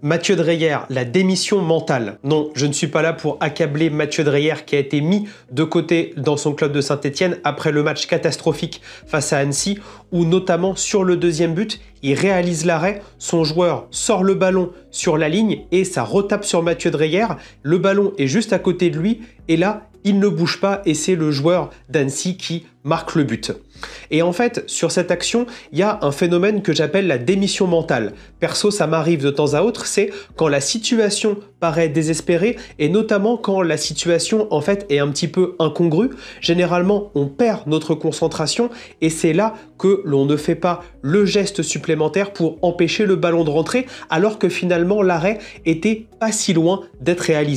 Mathieu Dreyer, la démission mentale. Non, je ne suis pas là pour accabler Mathieu Dreyer qui a été mis de côté dans son club de Saint-Etienne après le match catastrophique face à Annecy, où notamment sur le deuxième but, il réalise l'arrêt, son joueur sort le ballon sur la ligne et ça retape sur Mathieu Dreyer, le ballon est juste à côté de lui et là, il ne bouge pas et c'est le joueur d'Annecy qui marque le but. Et en fait, sur cette action, il y a un phénomène que j'appelle la démission mentale. Perso, ça m'arrive de temps à autre, c'est quand la situation paraît désespérée et notamment quand la situation en fait est un petit peu incongrue, généralement on perd notre concentration et c'est là que l'on ne fait pas le geste supplémentaire pour empêcher le ballon de rentrer alors que finalement l'arrêt était pas si loin d'être réalisé.